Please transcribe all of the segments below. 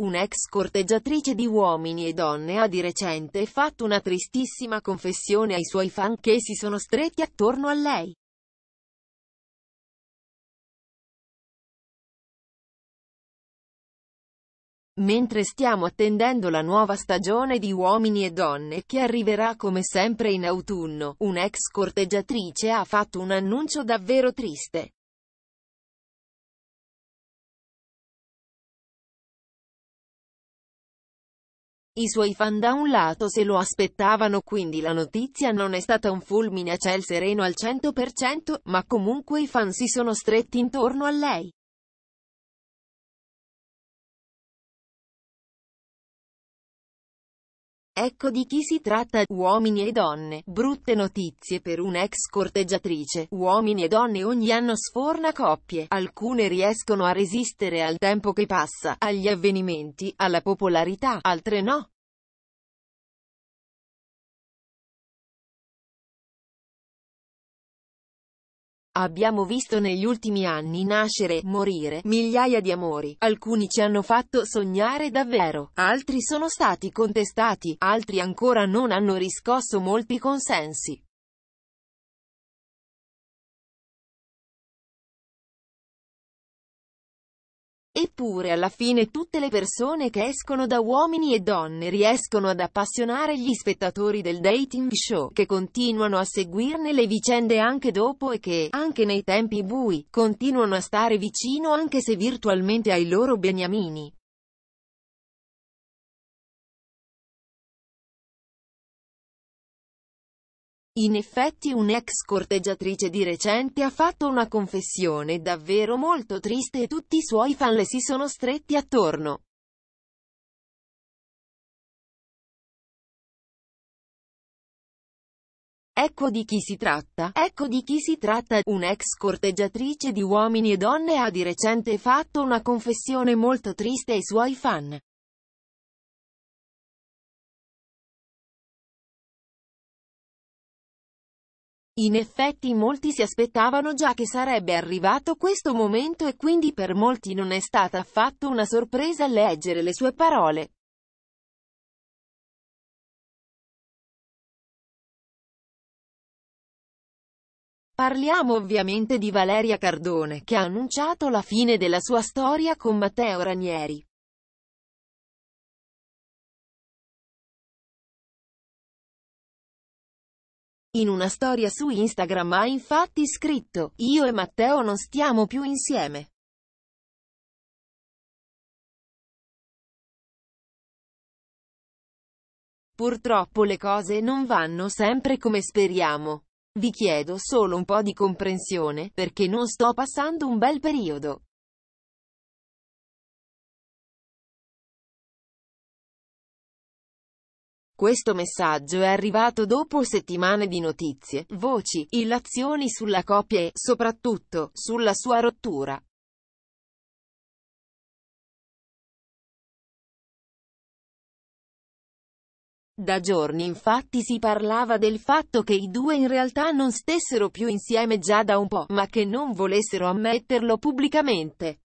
Un'ex corteggiatrice di uomini e donne ha di recente fatto una tristissima confessione ai suoi fan che si sono stretti attorno a lei. Mentre stiamo attendendo la nuova stagione di Uomini e Donne, che arriverà come sempre in autunno, un'ex corteggiatrice ha fatto un annuncio davvero triste. I suoi fan da un lato se lo aspettavano quindi la notizia non è stata un fulmine a ciel sereno al 100%, ma comunque i fan si sono stretti intorno a lei. Ecco di chi si tratta, uomini e donne, brutte notizie per un'ex corteggiatrice, uomini e donne ogni anno sforna coppie, alcune riescono a resistere al tempo che passa, agli avvenimenti, alla popolarità, altre no. Abbiamo visto negli ultimi anni nascere, morire, migliaia di amori, alcuni ci hanno fatto sognare davvero, altri sono stati contestati, altri ancora non hanno riscosso molti consensi. Eppure alla fine tutte le persone che escono da uomini e donne riescono ad appassionare gli spettatori del dating show, che continuano a seguirne le vicende anche dopo e che, anche nei tempi bui, continuano a stare vicino anche se virtualmente ai loro beniamini. In effetti un'ex corteggiatrice di recente ha fatto una confessione davvero molto triste e tutti i suoi fan le si sono stretti attorno. Ecco di chi si tratta, ecco di chi si tratta, un'ex corteggiatrice di uomini e donne ha di recente fatto una confessione molto triste ai suoi fan. In effetti molti si aspettavano già che sarebbe arrivato questo momento e quindi per molti non è stata affatto una sorpresa leggere le sue parole. Parliamo ovviamente di Valeria Cardone, che ha annunciato la fine della sua storia con Matteo Ranieri. In una storia su Instagram ha infatti scritto, io e Matteo non stiamo più insieme. Purtroppo le cose non vanno sempre come speriamo. Vi chiedo solo un po' di comprensione, perché non sto passando un bel periodo. Questo messaggio è arrivato dopo settimane di notizie, voci, illazioni sulla coppia e, soprattutto, sulla sua rottura. Da giorni infatti si parlava del fatto che i due in realtà non stessero più insieme già da un po', ma che non volessero ammetterlo pubblicamente.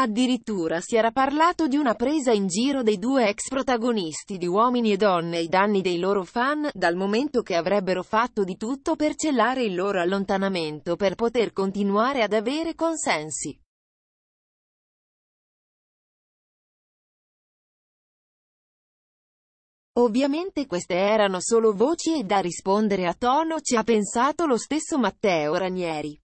Addirittura si era parlato di una presa in giro dei due ex protagonisti di Uomini e Donne ai danni dei loro fan, dal momento che avrebbero fatto di tutto per cellare il loro allontanamento per poter continuare ad avere consensi. Ovviamente queste erano solo voci e da rispondere a tono ci ha pensato lo stesso Matteo Ranieri.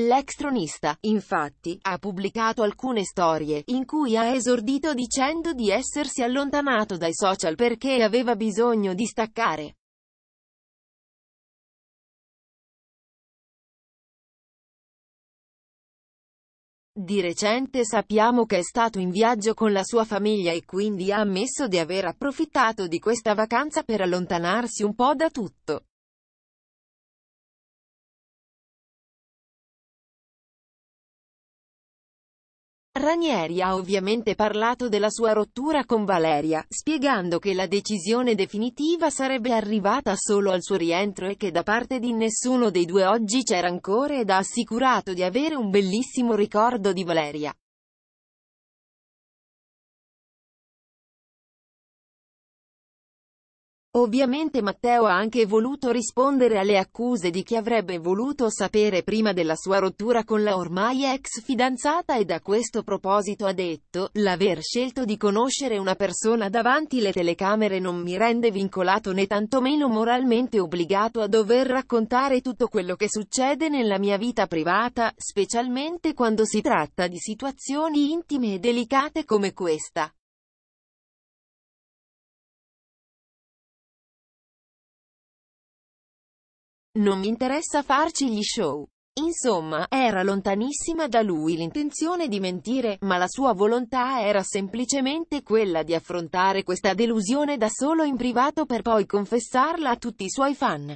L'ex tronista, infatti, ha pubblicato alcune storie, in cui ha esordito dicendo di essersi allontanato dai social perché aveva bisogno di staccare. Di recente sappiamo che è stato in viaggio con la sua famiglia e quindi ha ammesso di aver approfittato di questa vacanza per allontanarsi un po' da tutto. Ranieri ha ovviamente parlato della sua rottura con Valeria, spiegando che la decisione definitiva sarebbe arrivata solo al suo rientro e che da parte di nessuno dei due oggi c'era ancora ed ha assicurato di avere un bellissimo ricordo di Valeria. Ovviamente Matteo ha anche voluto rispondere alle accuse di chi avrebbe voluto sapere prima della sua rottura con la ormai ex fidanzata e a questo proposito ha detto, l'aver scelto di conoscere una persona davanti le telecamere non mi rende vincolato né tantomeno moralmente obbligato a dover raccontare tutto quello che succede nella mia vita privata, specialmente quando si tratta di situazioni intime e delicate come questa. Non mi interessa farci gli show. Insomma, era lontanissima da lui l'intenzione di mentire, ma la sua volontà era semplicemente quella di affrontare questa delusione da solo in privato per poi confessarla a tutti i suoi fan.